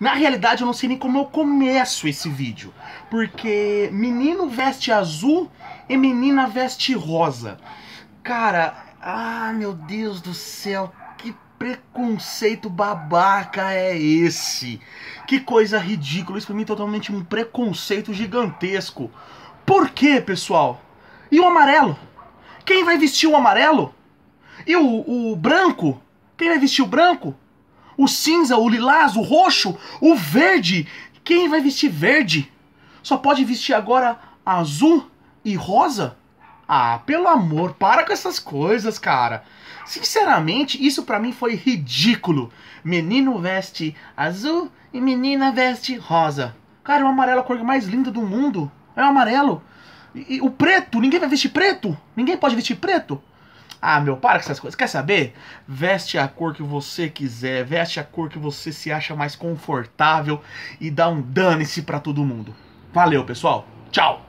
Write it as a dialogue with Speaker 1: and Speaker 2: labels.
Speaker 1: Na realidade, eu não sei nem como eu começo esse vídeo. Porque menino veste azul e menina veste rosa. Cara, ah, meu Deus do céu, que preconceito babaca é esse? Que coisa ridícula, isso pra mim é totalmente um preconceito gigantesco. Por quê, pessoal? E o amarelo? Quem vai vestir o amarelo? E o, o branco? Quem vai vestir o branco? o cinza, o lilás, o roxo, o verde. Quem vai vestir verde? Só pode vestir agora azul e rosa? Ah, pelo amor, para com essas coisas, cara. Sinceramente, isso para mim foi ridículo. Menino veste azul e menina veste rosa. Cara, é o amarelo é a cor mais linda do mundo. É o amarelo. E, e o preto, ninguém vai vestir preto? Ninguém pode vestir preto? Ah, meu, para com essas coisas. Quer saber? Veste a cor que você quiser, veste a cor que você se acha mais confortável e dá um dane-se para todo mundo. Valeu, pessoal. Tchau.